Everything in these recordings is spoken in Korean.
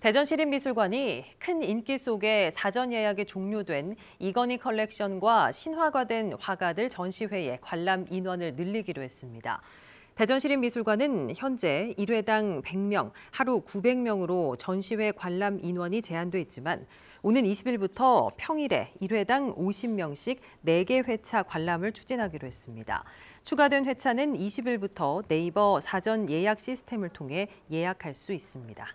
대전시립미술관이 큰 인기 속에 사전 예약이 종료된 이건희 컬렉션과 신화가 된 화가들 전시회에 관람 인원을 늘리기로 했습니다. 대전시립미술관은 현재 1회당 100명, 하루 900명으로 전시회 관람 인원이 제한돼 있지만 오는 20일부터 평일에 1회당 50명씩 4개 회차 관람을 추진하기로 했습니다. 추가된 회차는 20일부터 네이버 사전 예약 시스템을 통해 예약할 수 있습니다.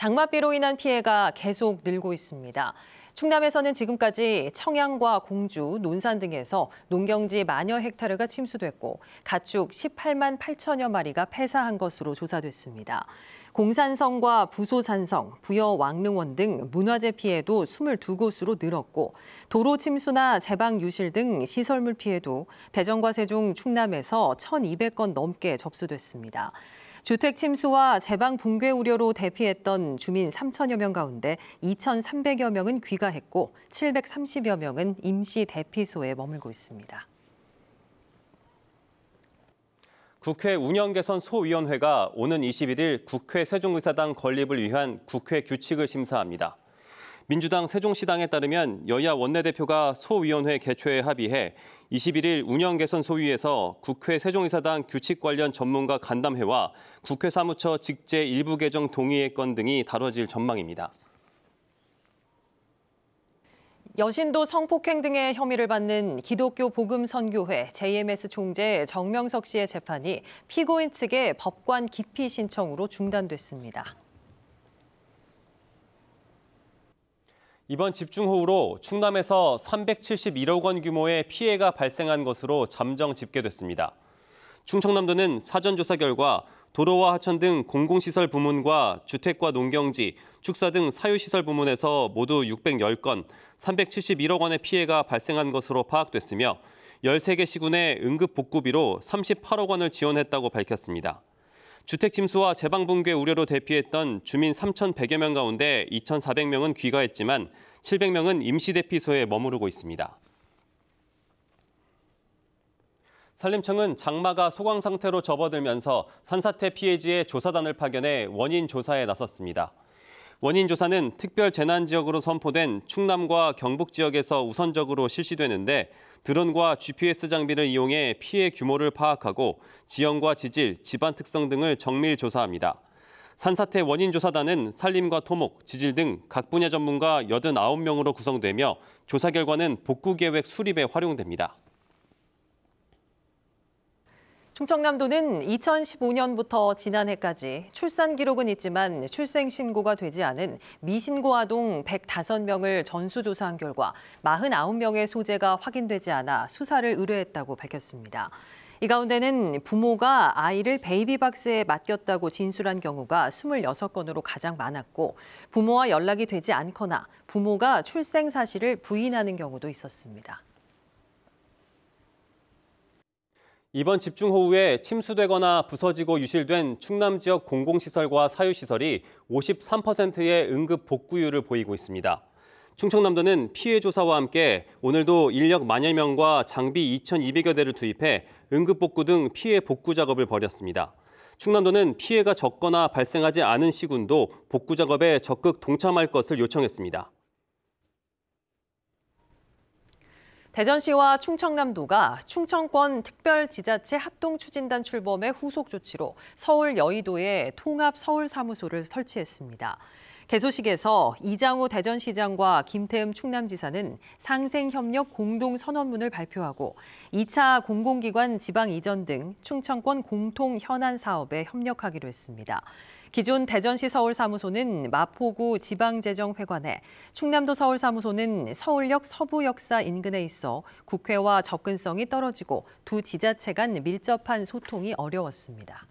장맛비로 인한 피해가 계속 늘고 있습니다. 충남에서는 지금까지 청양과 공주, 논산 등에서 농경지 만여 헥타르가 침수됐고 가축 18만 8천여 마리가 폐사한 것으로 조사됐습니다. 공산성과 부소산성, 부여 왕릉원 등 문화재 피해도 22곳으로 늘었고 도로 침수나 제방 유실 등 시설물 피해도 대전과 세종, 충남에서 1,200건 넘게 접수됐습니다. 주택 침수와 제방 붕괴 우려로 대피했던 주민 3천여 명 가운데 2,300여 명은 귀가했고 730여 명은 임시 대피소에 머물고 있습니다. 국회 운영개선소위원회가 오는 21일 국회 세종의사당 건립을 위한 국회 규칙을 심사합니다. 민주당 세종시당에 따르면 여야 원내대표가 소위원회 개최에 합의해 21일 운영개선 소위에서 국회 세종의사당 규칙 관련 전문가 간담회와 국회 사무처 직제 일부 개정 동의의 건 등이 다뤄질 전망입니다. 여신도 성폭행 등의 혐의를 받는 기독교 복음선교회 JMS 총재 정명석 씨의 재판이 피고인 측의 법관 기피 신청으로 중단됐습니다. 이번 집중호우로 충남에서 371억 원 규모의 피해가 발생한 것으로 잠정 집계됐습니다. 충청남도는 사전조사 결과 도로와 하천 등 공공시설 부문과 주택과 농경지, 축사 등 사유시설 부문에서 모두 610건, 371억 원의 피해가 발생한 것으로 파악됐으며 13개 시군에 응급복구비로 38억 원을 지원했다고 밝혔습니다. 주택 침수와 재방 붕괴 우려로 대피했던 주민 3,100여 명 가운데 2,400명은 귀가했지만 700명은 임시 대피소에 머무르고 있습니다. 산림청은 장마가 소강 상태로 접어들면서 산사태 피해지의 조사단을 파견해 원인 조사에 나섰습니다. 원인 조사는 특별 재난 지역으로 선포된 충남과 경북 지역에서 우선적으로 실시되는데 드론과 GPS 장비를 이용해 피해 규모를 파악하고 지형과 지질, 집안 특성 등을 정밀 조사합니다. 산사태 원인 조사단은 산림과 토목, 지질 등 각 분야 전문가 89명으로 구성되며 조사 결과는 복구 계획 수립에 활용됩니다. 충청남도는 2015년부터 지난해까지 출산 기록은 있지만 출생 신고가 되지 않은 미신고 아동 105명을 전수조사한 결과 49명의 소재가 확인되지 않아 수사를 의뢰했다고 밝혔습니다. 이 가운데는 부모가 아이를 베이비박스에 맡겼다고 진술한 경우가 26건으로 가장 많았고 부모와 연락이 되지 않거나 부모가 출생 사실을 부인하는 경우도 있었습니다. 이번 집중호우에 침수되거나 부서지고 유실된 충남 지역 공공시설과 사유시설이 53%의 응급 복구율을 보이고 있습니다. 충청남도는 피해 조사와 함께 오늘도 인력 만여 명과 장비 2,200여 대를 투입해 응급 복구 등 피해 복구 작업을 벌였습니다. 충남도는 피해가 적거나 발생하지 않은 시군도 복구 작업에 적극 동참할 것을 요청했습니다. 대전시와 충청남도가 충청권 특별지자체 합동추진단 출범의 후속 조치로 서울 여의도에 통합 서울사무소를 설치했습니다. 개소식에서 이장우 대전시장과 김태흠 충남지사는 상생협력 공동선언문을 발표하고 2차 공공기관 지방 이전 등 충청권 공통 현안 사업에 협력하기로 했습니다. 기존 대전시 서울사무소는 마포구 지방재정회관에, 충남도 서울사무소는 서울역 서부역사 인근에 있어 국회와 접근성이 떨어지고 두 지자체 간 밀접한 소통이 어려웠습니다.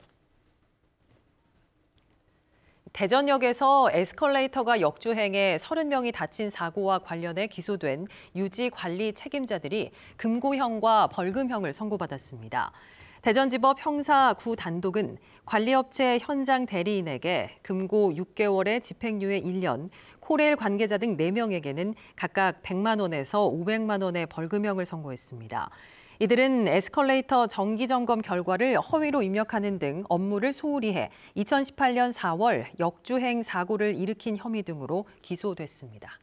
대전역에서 에스컬레이터가 역주행해 30명이 다친 사고와 관련해 기소된 유지 관리 책임자들이 금고형과 벌금형을 선고받았습니다. 대전지법 형사 9단독은 관리업체 현장 대리인에게 금고 6개월에 집행유예 1년, 코레일 관계자 등 4명에게는 각각 100만 원에서 500만 원의 벌금형을 선고했습니다. 이들은 에스컬레이터 정기점검 결과를 허위로 입력하는 등 업무를 소홀히 해 2018년 4월 역주행 사고를 일으킨 혐의 등으로 기소됐습니다.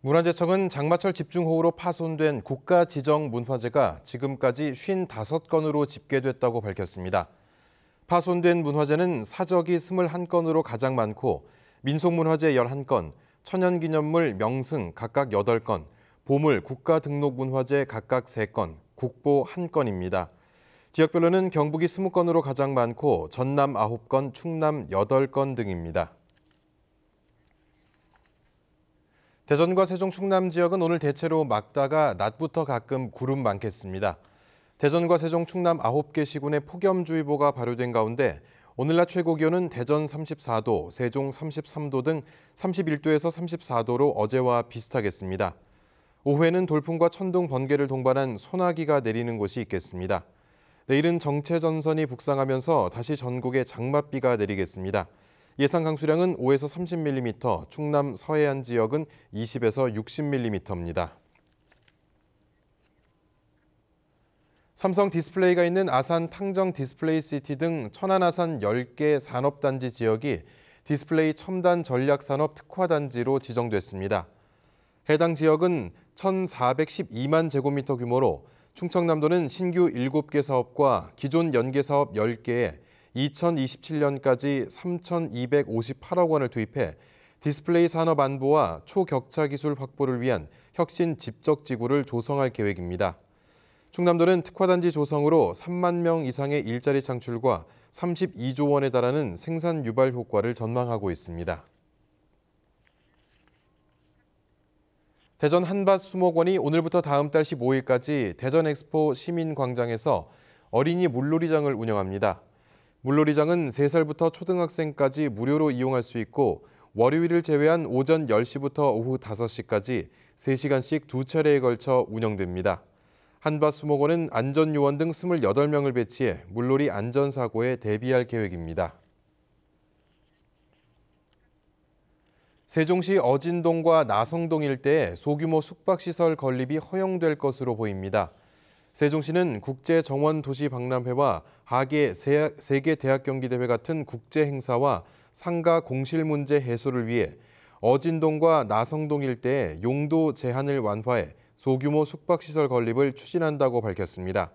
문화재청은 장마철 집중호우로 파손된 국가 지정 문화재가 지금까지 55건으로 집계됐다고 밝혔습니다. 파손된 문화재는 사적이 21건으로 가장 많고 민속문화재 11건, 천연기념물 명승 각각 8건, 보물 국가 등록 문화재 각각 3건, 국보 1건입니다. 지역별로는 경북이 20건으로 가장 많고 전남 9건, 충남 8건 등입니다. 대전과 세종 충남 지역은 오늘 대체로 막다가 낮부터 가끔 구름 많겠습니다. 대전과 세종 충남 9개 시군에 폭염주의보가 발효된 가운데 오늘 날 최고 기온은 대전 34도, 세종 33도 등 31도에서 34도로 어제와 비슷하겠습니다. 오후에는 돌풍과 천둥 번개를 동반한 소나기가 내리는 곳이 있겠습니다. 내일은 정체 전선이 북상하면서 다시 전국에 장맛비가 내리겠습니다. 예상 강수량은 5에서 30mm, 충남 서해안 지역은 20에서 60mm입니다. 삼성 디스플레이가 있는 아산 탕정 디스플레이 시티 등 천안 아산 10개 산업단지 지역이 디스플레이 첨단 전략 산업 특화 단지로 지정됐습니다. 해당 지역은 1,412만 제곱미터 규모로 충청남도는 신규 7개 사업과 기존 연계 사업 10개에 2027년까지 3,258억 원을 투입해 디스플레이 산업 안보와 초격차 기술 확보를 위한 혁신 집적 지구를 조성할 계획입니다. 충남도는 특화단지 조성으로 3만 명 이상의 일자리 창출과 32조 원에 달하는 생산 유발 효과를 전망하고 있습니다. 대전 한밭 수목원이 오늘부터 다음 달 15일까지 대전 엑스포 시민광장에서 어린이 물놀이장을 운영합니다. 물놀이장은 3살부터 초등학생까지 무료로 이용할 수 있고 월요일을 제외한 오전 10시부터 오후 5시까지 3시간씩 두 차례에 걸쳐 운영됩니다. 한밭수목원은 안전요원 등 28명을 배치해 물놀이 안전사고에 대비할 계획입니다. 세종시 어진동과 나성동 일대에 소규모 숙박시설 건립이 허용될 것으로 보입니다. 세종시는 국제정원도시박람회와 하계 세계대학경기대회 같은 국제 행사와 상가 공실 문제 해소를 위해 어진동과 나성동 일대의 용도 제한을 완화해 소규모 숙박시설 건립을 추진한다고 밝혔습니다.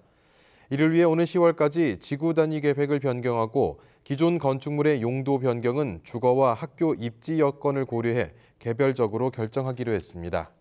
이를 위해 오는 10월까지 지구 단위 계획을 변경하고 기존 건축물의 용도 변경은 주거와 학교 입지 여건을 고려해 개별적으로 결정하기로 했습니다.